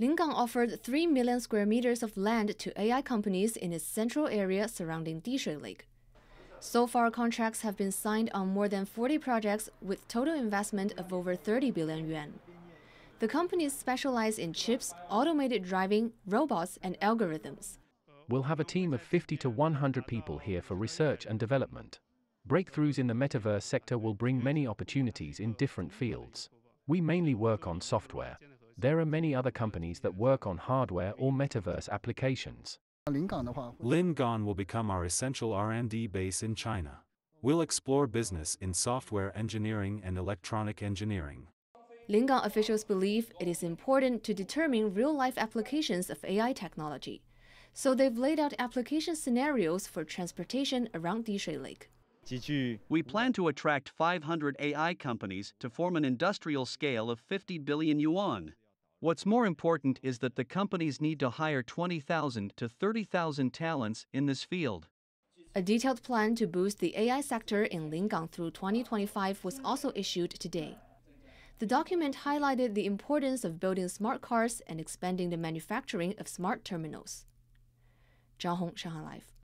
Lingang offered 3 million square meters of land to AI companies in its central area surrounding Dishui Lake. So far, contracts have been signed on more than 40 projects with total investment of over 30 billion yuan. The companies specialize in chips, automated driving, robots, and algorithms. We'll have a team of 50 to 100 people here for research and development. Breakthroughs in the metaverse sector will bring many opportunities in different fields. We mainly work on software. There are many other companies that work on hardware or metaverse applications. Lingon will become our essential R&D base in China. We'll explore business in software engineering and electronic engineering. Lingang officials believe it is important to determine real-life applications of AI technology. So they've laid out application scenarios for transportation around Dishui Lake. We plan to attract 500 AI companies to form an industrial scale of 50 billion yuan. What's more important is that the companies need to hire 20,000 to 30,000 talents in this field. A detailed plan to boost the AI sector in Lingang through 2025 was also issued today. The document highlighted the importance of building smart cars and expanding the manufacturing of smart terminals. Zhao Hong, Shanghai Life.